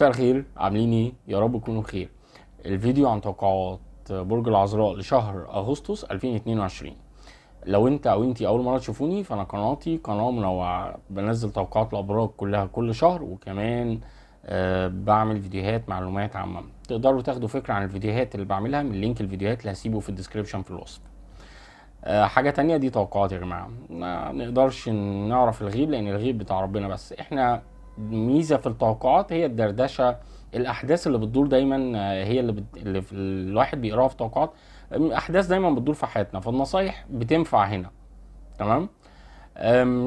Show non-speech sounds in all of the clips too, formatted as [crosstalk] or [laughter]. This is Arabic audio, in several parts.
مساء الخير عاملين ايه يا رب تكونوا بخير الفيديو عن توقعات برج العذراء لشهر اغسطس 2022 لو انت او انتي اول مره تشوفوني فانا قناتي قناه منوعه بنزل توقعات الابراج كلها كل شهر وكمان أه بعمل فيديوهات معلومات عامه تقدروا تاخدوا فكره عن الفيديوهات اللي بعملها من لينك الفيديوهات اللي هسيبه في الديسكربشن في الوصف أه حاجة تانية دي توقعات يا جماعة ما نقدرش نعرف الغيب لأن الغيب بتاع ربنا بس احنا ميزه في التوقعات هي الدردشه الاحداث اللي بتدور دايما آه، هي اللي, بت... اللي الواحد بيقراها في التوقعات احداث دايما بتدور في حياتنا فالنصايح بتنفع هنا تمام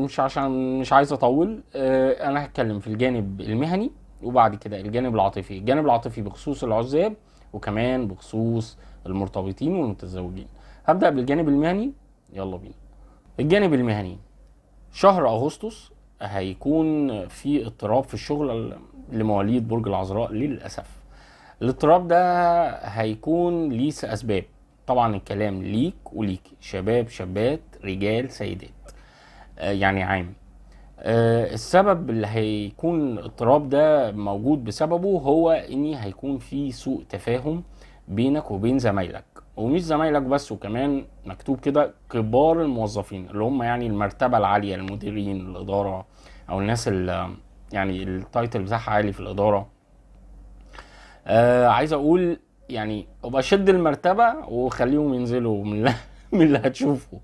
مش عشان مش عايز اطول آه، انا هتكلم في الجانب المهني وبعد كده الجانب العاطفي الجانب العاطفي بخصوص العزاب وكمان بخصوص المرتبطين والمتزوجين هبدا بالجانب المهني يلا بينا الجانب المهني شهر اغسطس هيكون في اضطراب في الشغل لمواليد برج العذراء للاسف الاضطراب ده هيكون ليه اسباب طبعا الكلام ليك وليك شباب شابات رجال سيدات آه، يعني عام آه، السبب اللي هيكون الاضطراب ده موجود بسببه هو اني هيكون في سوء تفاهم بينك وبين زمايلك ومش زمايلك بس وكمان مكتوب كده كبار الموظفين اللي هم يعني المرتبه العاليه المديرين الاداره او الناس اللي يعني التايتل بتاعها عالي في الاداره آه عايز اقول يعني ابقى شد المرتبه وخليهم ينزلوا من اللي, [laughs] من اللي هتشوفه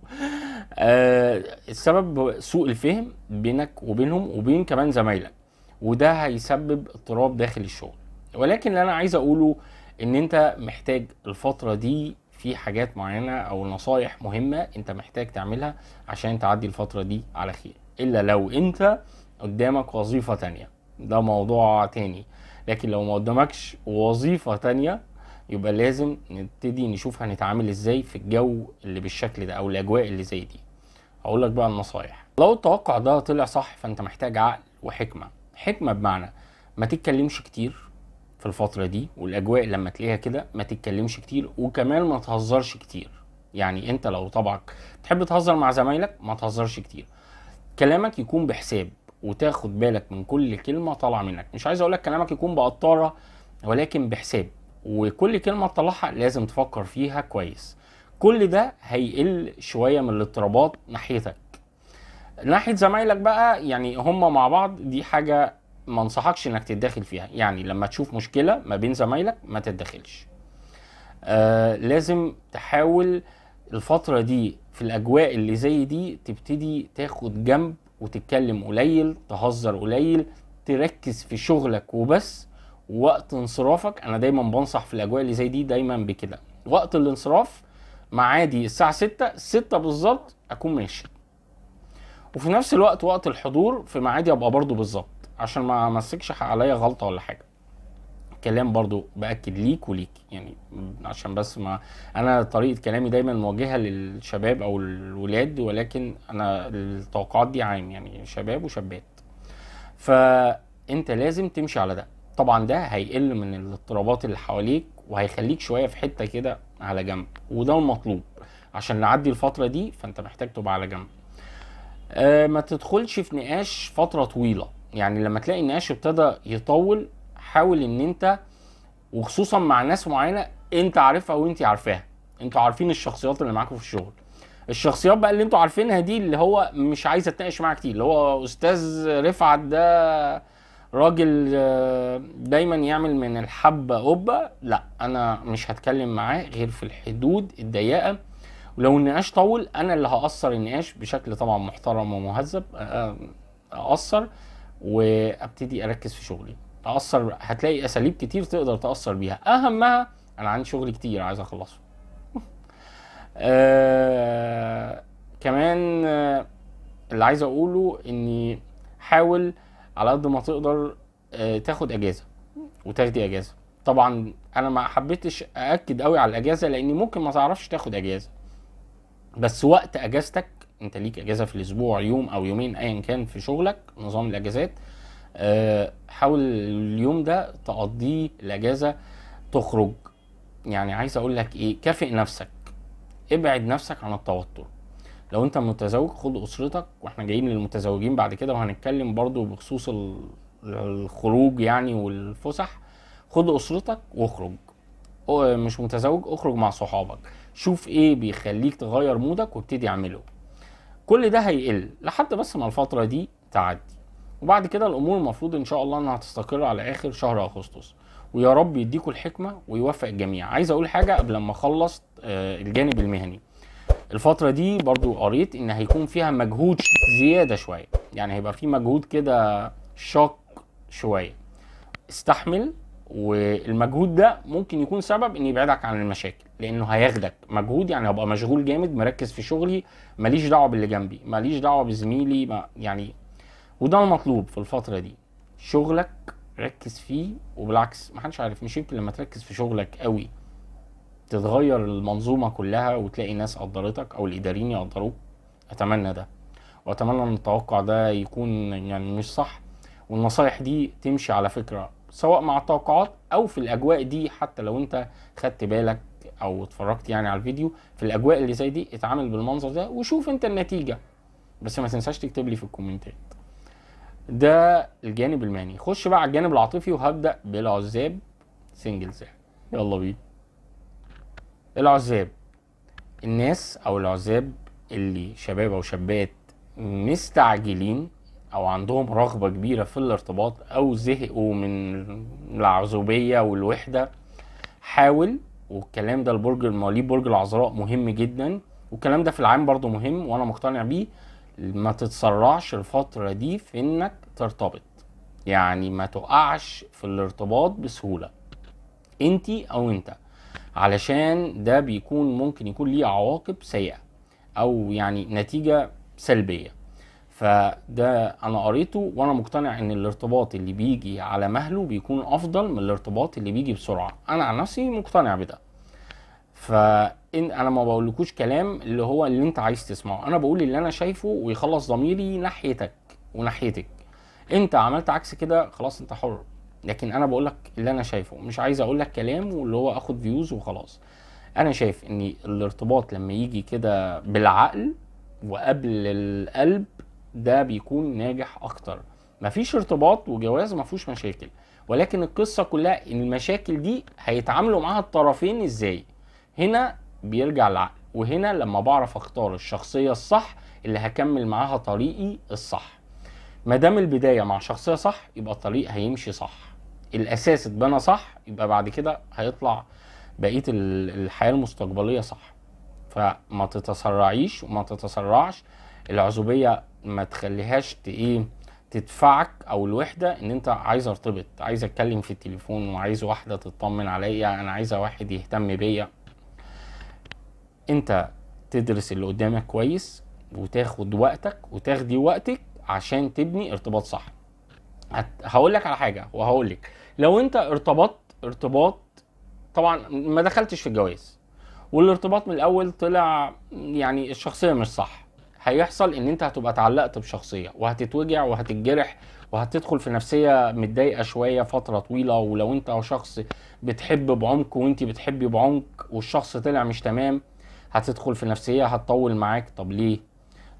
آه السبب سوء الفهم بينك وبينهم وبين كمان زمايلك وده هيسبب اضطراب داخل الشغل ولكن اللي انا عايز اقوله ان انت محتاج الفتره دي في حاجات معينه او نصايح مهمه انت محتاج تعملها عشان تعدي الفتره دي على خير الا لو انت قدامك وظيفه تانية ده موضوع تاني لكن لو ما قدامكش وظيفه تانية يبقى لازم نبتدي نشوف هنتعامل ازاي في الجو اللي بالشكل ده او الاجواء اللي زي دي هقول لك بقى النصايح لو التوقع ده طلع صح فانت محتاج عقل وحكمه حكمه بمعنى ما تتكلمش كتير في الفتره دي والاجواء لما تلاقيها كده ما تتكلمش كتير وكمان ما تهزرش كتير يعني انت لو طبعك تحب تهزر مع زمايلك ما تهزرش كتير كلامك يكون بحساب وتاخد بالك من كل كلمه طالعه منك مش عايز اقول لك كلامك يكون بقطاره ولكن بحساب وكل كلمه تطلعها لازم تفكر فيها كويس كل ده هيقل شويه من الاضطرابات ناحيتك ناحيه زمايلك بقى يعني هما مع بعض دي حاجه ما انصحكش انك تتداخل فيها يعني لما تشوف مشكله ما بين زمايلك ما تتداخلش آه لازم تحاول الفتره دي في الاجواء اللي زي دي تبتدي تاخد جنب وتتكلم قليل تهزر قليل تركز في شغلك وبس وقت انصرافك انا دايما بنصح في الاجواء اللي زي دي دايما بكده وقت الانصراف معادي الساعه ستة ستة بالظبط اكون ماشي وفي نفس الوقت وقت الحضور في معادي ابقى برضو بالظبط عشان ما امسكش عليا غلطه ولا حاجه كلام برضو باكد ليك وليك يعني عشان بس ما انا طريقه كلامي دايما موجهه للشباب او الولاد ولكن انا التوقعات دي عام يعني شباب وشابات فانت لازم تمشي على ده طبعا ده هيقل من الاضطرابات اللي حواليك وهيخليك شويه في حته كده على جنب وده المطلوب عشان نعدي الفتره دي فانت محتاج تبقى على جنب أه ما تدخلش في نقاش فتره طويله يعني لما تلاقي النقاش ابتدى يطول حاول ان انت وخصوصا مع ناس معينه انت عارفها وانت عارفاها انتوا عارفين الشخصيات اللي معاكم في الشغل الشخصيات بقى اللي انتوا عارفينها دي اللي هو مش عايز اتناقش معاها كتير اللي هو استاذ رفعت ده راجل آه، دايما يعمل من الحبه قبه لا انا مش هتكلم معاه غير في الحدود الضيقه ولو النقاش طول انا اللي هاثر النقاش بشكل طبعا محترم ومهذب ااثر آه، آه، وابتدي اركز في شغلي تاثر هتلاقي اساليب كتير تقدر تاثر بيها اهمها انا عندي شغل كتير عايز اخلصه آه كمان اللي عايز اقوله اني حاول على قد ما تقدر آه تاخد اجازه وتاخدي اجازه طبعا انا ما حبيتش ااكد قوي على الاجازه لان ممكن ما تعرفش تاخد اجازه بس وقت اجازتك انت ليك اجازه في الاسبوع يوم او يومين ايا كان في شغلك نظام الاجازات آه، حاول اليوم ده تقضيه الاجازه تخرج يعني عايز اقول لك ايه كافئ نفسك ابعد نفسك عن التوتر لو انت متزوج خد اسرتك واحنا جايين للمتزوجين بعد كده وهنتكلم برضو بخصوص الخروج يعني والفسح خد اسرتك واخرج مش متزوج اخرج مع صحابك شوف ايه بيخليك تغير مودك وابتدي اعمله كل ده هيقل لحد بس ما الفتره دي تعدي وبعد كده الامور المفروض ان شاء الله انها هتستقر على اخر شهر اغسطس ويا رب يديكم الحكمه ويوفق الجميع عايز اقول حاجه قبل ما اخلص آه، الجانب المهني الفترة دي برضو قريت ان هيكون فيها مجهود زيادة شوية يعني هيبقى في مجهود كده شاق شوية استحمل والمجهود ده ممكن يكون سبب ان يبعدك عن المشاكل لانه هياخدك مجهود يعني هبقى مشغول جامد مركز في شغلي ماليش دعوه باللي جنبي ماليش دعوه بزميلي ما يعني وده المطلوب في الفتره دي شغلك ركز فيه وبالعكس محدش عارف مش يمكن لما تركز في شغلك قوي تتغير المنظومه كلها وتلاقي ناس قدرتك او الاداريين يقدروك اتمنى ده واتمنى ان التوقع ده يكون يعني مش صح والنصايح دي تمشي على فكره سواء مع التوقعات او في الاجواء دي حتى لو انت خدت بالك او اتفرجت يعني على الفيديو في الاجواء اللي زي دي اتعامل بالمنظر ده وشوف انت النتيجه بس ما تنساش تكتب لي في الكومنتات ده الجانب المهني خش بقى على الجانب العاطفي وهبدا بالعزاب سنجل زاب يلا بينا العزاب الناس او العزاب اللي شباب او شابات مستعجلين او عندهم رغبه كبيره في الارتباط او زهقوا من العزوبيه والوحده حاول والكلام ده البرج مواليد برج العذراء مهم جدا والكلام ده في العام برضو مهم وانا مقتنع بيه ما تتسرعش الفتره دي في انك ترتبط يعني ما تقعش في الارتباط بسهوله انت او انت علشان ده بيكون ممكن يكون ليه عواقب سيئه او يعني نتيجه سلبيه فده انا قريته وانا مقتنع ان الارتباط اللي بيجي على مهله بيكون افضل من الارتباط اللي بيجي بسرعه انا عن نفسي مقتنع بده فان انا ما بقولكوش كلام اللي هو اللي انت عايز تسمعه انا بقول اللي انا شايفه ويخلص ضميري ناحيتك وناحيتك انت عملت عكس كده خلاص انت حر لكن انا بقول لك اللي انا شايفه مش عايز اقول لك كلام واللي هو اخد فيوز وخلاص انا شايف ان الارتباط لما يجي كده بالعقل وقبل القلب ده بيكون ناجح اكتر مفيش ارتباط وجواز مفيش مشاكل ولكن القصه كلها ان المشاكل دي هيتعاملوا معاها الطرفين ازاي هنا بيرجع العقل وهنا لما بعرف اختار الشخصيه الصح اللي هكمل معاها طريقي الصح ما دام البدايه مع شخصيه صح يبقى الطريق هيمشي صح الاساس اتبنى صح يبقى بعد كده هيطلع بقيه الحياه المستقبليه صح فما تتسرعيش وما تتسرعش العزوبيه ما تخليهاش تايه تدفعك او الوحده ان انت عايز ارتبط عايز اتكلم في التليفون وعايز واحده تطمن عليا انا عايزه واحد يهتم بيا انت تدرس اللي قدامك كويس وتاخد وقتك وتاخدي وقتك عشان تبني ارتباط صح هقول لك على حاجه وهقول لك لو انت ارتبطت ارتباط طبعا ما دخلتش في الجواز والارتباط من الاول طلع يعني الشخصيه مش صح هيحصل ان انت هتبقى اتعلقت بشخصيه وهتتوجع وهتتجرح وهتدخل في نفسيه متضايقه شويه فتره طويله ولو انت شخص بتحب بعمق وانت بتحبي بعمق والشخص طلع مش تمام هتدخل في نفسيه هتطول معاك طب ليه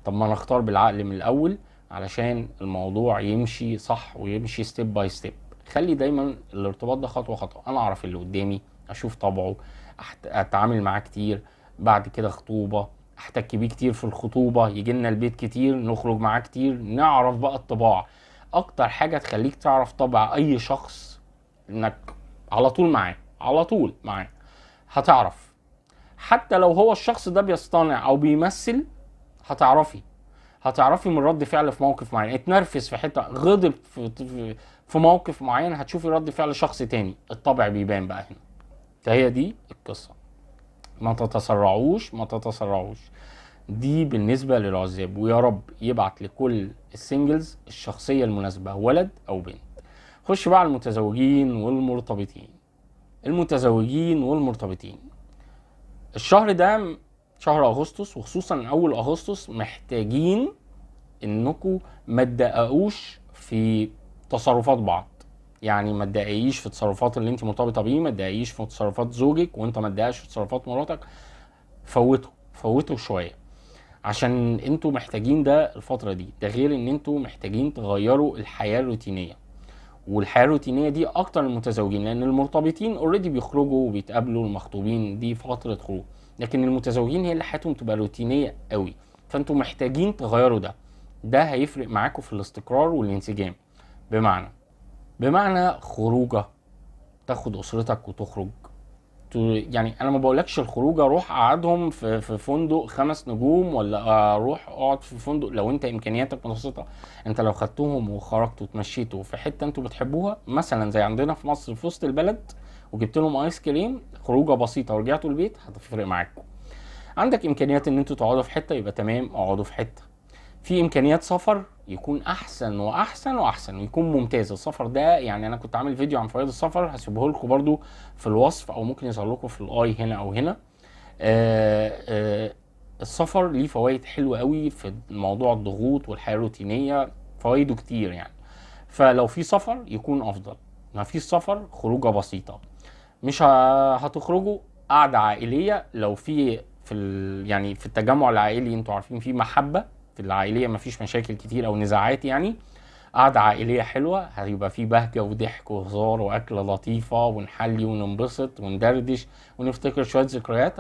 طب ما نختار بالعقل من الاول علشان الموضوع يمشي صح ويمشي ستيب باي ستيب خلي دايما الارتباط ده خطوه خطوه انا اعرف اللي قدامي اشوف طبعه اتعامل معاه كتير بعد كده خطوبه احتك بيه كتير في الخطوبه يجي لنا البيت كتير نخرج معاه كتير نعرف بقى الطباع اكتر حاجه تخليك تعرف طبع اي شخص انك على طول معاه على طول معاه هتعرف حتى لو هو الشخص ده بيصطنع او بيمثل هتعرفي هتعرفي من رد فعل في موقف معين اتنرفز في حته غضب في, في موقف معين هتشوفي رد فعل شخص تاني الطبع بيبان بقى هنا فهي دي القصه ما تتسرعوش ما تتسرعوش دي بالنسبه للعزاب ويا رب يبعت لكل السنجلز الشخصيه المناسبه ولد او بنت خش بقى على المتزوجين والمرتبطين المتزوجين والمرتبطين الشهر ده شهر اغسطس وخصوصا اول اغسطس محتاجين انكم ما تدققوش في تصرفات بعض يعني ما تضايقيش في التصرفات اللي انت مرتبطه بيه ما تضايقيش في تصرفات زوجك وانت ما تضايقش في تصرفات مراتك فوتوا فوتوا شويه عشان انتوا محتاجين ده الفتره دي ده غير ان انتوا محتاجين تغيروا الحياه الروتينيه والحياه الروتينيه دي اكتر المتزوجين لان المرتبطين اوريدي بيخرجوا وبيتقابلوا المخطوبين دي فتره خروج لكن المتزوجين هي اللي حياتهم تبقى روتينيه قوي فانتوا محتاجين تغيروا ده ده هيفرق معاكم في الاستقرار والانسجام بمعنى بمعنى خروجه تاخد اسرتك وتخرج يعني انا ما بقولكش الخروجه روح اقعدهم في, في فندق خمس نجوم ولا اروح اقعد في فندق لو انت امكانياتك متوسطه انت لو خدتهم وخرجتوا وتمشيتوا في حته انتوا بتحبوها مثلا زي عندنا في مصر في وسط البلد وجبت لهم ايس كريم خروجه بسيطه ورجعتوا البيت هتفرق معاكم عندك امكانيات ان انتوا تقعدوا في حته يبقى تمام اقعدوا في حته في امكانيات سفر يكون احسن واحسن واحسن ويكون ممتاز السفر ده يعني انا كنت عامل فيديو عن فوائد السفر هسيبه لكم برده في الوصف او ممكن يظهر لكم في الاي هنا او هنا آآ آه، آآ آه، السفر ليه فوائد حلوه قوي في موضوع الضغوط والحياه الروتينيه فوائده كتير يعني فلو في سفر يكون افضل ما في سفر خروجه بسيطه مش هتخرجوا قعده عائليه لو في في يعني في التجمع العائلي انتوا عارفين فيه محبه العائليه مفيش مشاكل كتير او نزاعات يعني قعدة عائلية حلوة هيبقى في بهجة وضحك وهزار وأكلة لطيفة ونحلي وننبسط وندردش ونفتكر شوية ذكريات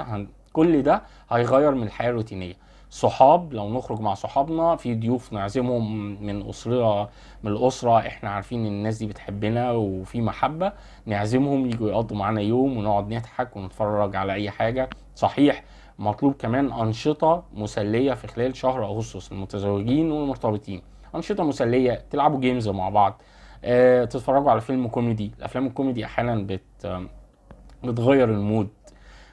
كل ده هيغير من الحياة الروتينية صحاب لو نخرج مع صحابنا في ضيوف نعزمهم من أسرة من الأسرة إحنا عارفين إن الناس دي بتحبنا وفي محبة نعزمهم يجوا يقضوا معانا يوم ونقعد نضحك ونتفرج على أي حاجة صحيح مطلوب كمان أنشطة مسلية في خلال شهر أغسطس للمتزوجين والمرتبطين أنشطة مسلية تلعبوا جيمز مع بعض آه، تتفرجوا على فيلم كوميدي الأفلام الكوميدي أحيانا بت بتغير المود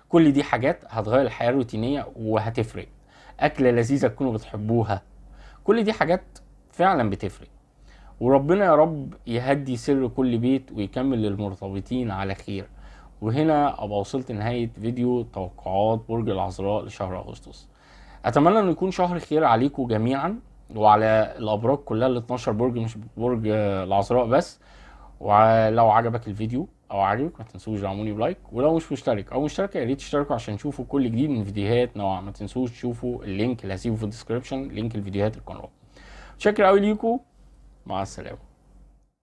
كل دي حاجات هتغير الحياة الروتينية وهتفرق أكلة لذيذة تكونوا بتحبوها كل دي حاجات فعلا بتفرق وربنا يا رب يهدي سر كل بيت ويكمل للمرتبطين على خير وهنا ابقى وصلت لنهايه فيديو توقعات برج العذراء لشهر اغسطس اتمنى انه يكون شهر خير عليكم جميعا وعلى الابراج كلها ال 12 برج مش برج العذراء بس ولو عجبك الفيديو او عجبك ما تنسوش تدعموني بلايك ولو مش مشترك او مشترك يا ريت تشتركوا عشان تشوفوا كل جديد من فيديوهات نوعا ما تنسوش تشوفوا اللينك اللي هسيبه في الديسكربشن لينك الفيديوهات القناه شكرا قوي ليكم مع السلامه